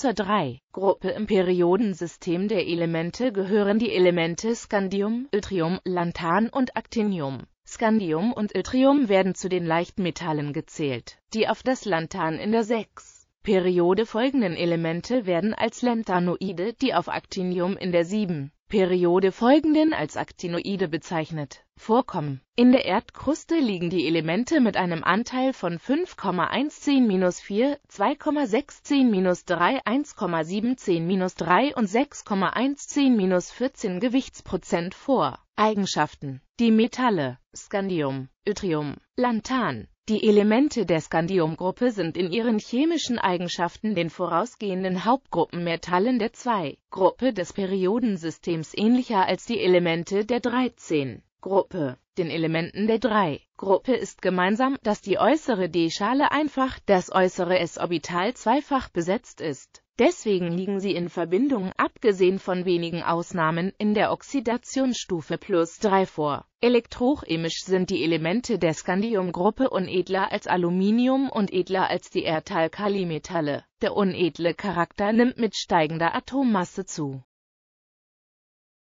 Zur 3. Gruppe im Periodensystem der Elemente gehören die Elemente Scandium, Yttrium, Lanthan und Actinium. Scandium und Yttrium werden zu den Leichtmetallen gezählt, die auf das Lanthan in der 6. Periode folgenden Elemente werden als Lanthanoide, die auf Actinium in der 7. Periode folgenden als Aktinoide bezeichnet, vorkommen. In der Erdkruste liegen die Elemente mit einem Anteil von 5,110-4, 2,610-3, 1,710-3 und 6,110-14 Gewichtsprozent vor. Eigenschaften Die Metalle Scandium, Yttrium, Lanthan, die Elemente der Skandiumgruppe sind in ihren chemischen Eigenschaften den vorausgehenden Hauptgruppen Hauptgruppenmetallen der 2-Gruppe des Periodensystems ähnlicher als die Elemente der 13. Gruppe, den Elementen der 3. Gruppe ist gemeinsam, dass die äußere D-Schale einfach das äußere S-Orbital zweifach besetzt ist. Deswegen liegen sie in Verbindung, abgesehen von wenigen Ausnahmen, in der Oxidationsstufe plus 3 vor. Elektrochemisch sind die Elemente der Scandium-Gruppe unedler als Aluminium und edler als die Erdalkalimetalle. Der unedle Charakter nimmt mit steigender Atommasse zu.